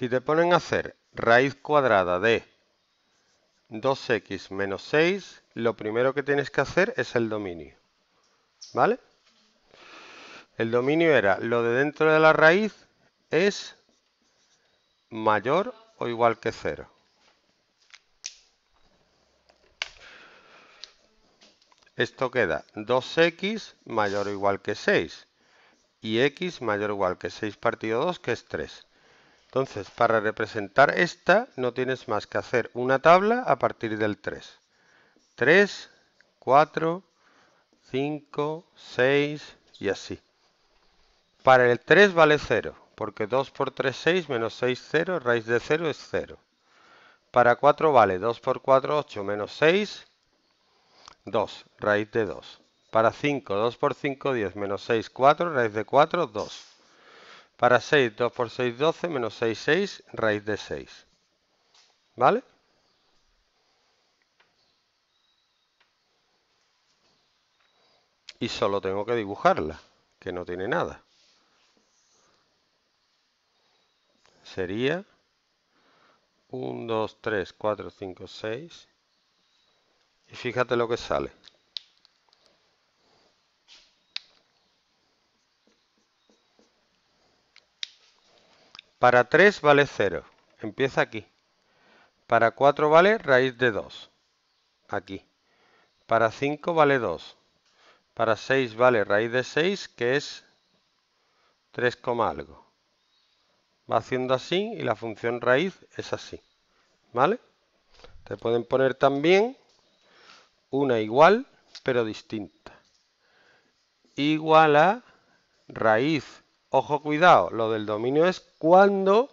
Si te ponen a hacer raíz cuadrada de 2x menos 6, lo primero que tienes que hacer es el dominio. ¿Vale? El dominio era lo de dentro de la raíz es mayor o igual que 0. Esto queda 2x mayor o igual que 6 y x mayor o igual que 6 partido 2, que es 3. Entonces, para representar esta, no tienes más que hacer una tabla a partir del 3. 3, 4, 5, 6 y así. Para el 3 vale 0, porque 2 por 3 6 menos 6 0, raíz de 0 es 0. Para 4 vale 2 por 4 8 menos 6, 2, raíz de 2. Para 5, 2 por 5 10 menos 6 4, raíz de 4 2. Para 6, 2 por 6, 12, menos 6, 6, raíz de 6. ¿Vale? Y solo tengo que dibujarla, que no tiene nada. Sería 1, 2, 3, 4, 5, 6. Y fíjate lo que sale. Para 3 vale 0. Empieza aquí. Para 4 vale raíz de 2. Aquí. Para 5 vale 2. Para 6 vale raíz de 6, que es 3, algo. Va haciendo así y la función raíz es así. ¿Vale? Te pueden poner también una igual, pero distinta. Igual a raíz ojo cuidado, lo del dominio es cuando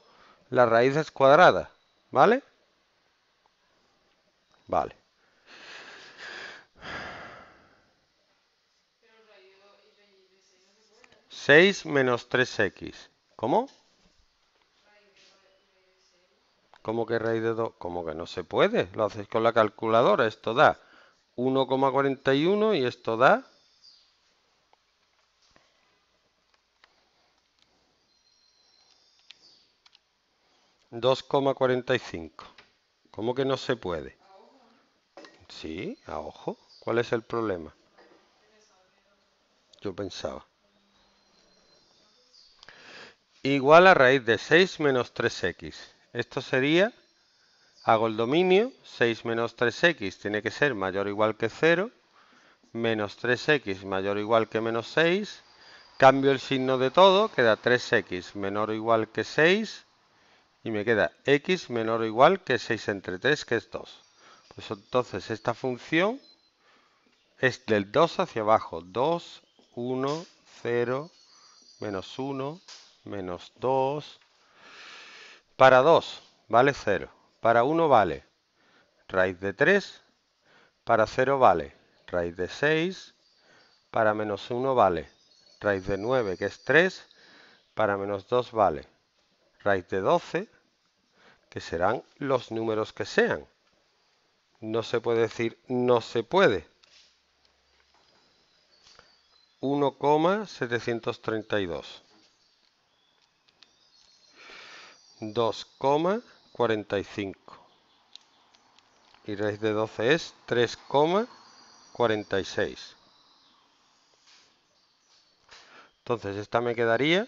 la raíz es cuadrada, ¿vale? Vale. 6 menos 3x. ¿Cómo? ¿Cómo que raíz de 2? ¿Cómo que no se puede? Lo hacéis con la calculadora. Esto da 1,41 y esto da 2,45. ¿Cómo que no se puede? Sí, a ojo. ¿Cuál es el problema? Yo pensaba. Igual a raíz de 6 menos 3x. Esto sería, hago el dominio, 6 menos 3x tiene que ser mayor o igual que 0, menos 3x mayor o igual que menos 6, cambio el signo de todo, queda 3x menor o igual que 6, y me queda x menor o igual que 6 entre 3, que es 2. Pues entonces esta función es del 2 hacia abajo. 2, 1, 0, menos 1, menos 2. Para 2 vale 0. Para 1 vale raíz de 3. Para 0 vale raíz de 6. Para menos 1 vale raíz de 9, que es 3. Para menos 2 vale raíz de 12 que serán los números que sean. No se puede decir no se puede. 1,732. 2,45. Y raíz de 12 es 3,46. Entonces esta me quedaría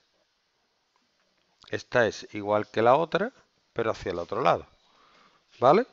Esta es igual que la otra, pero hacia el otro lado. ¿Vale?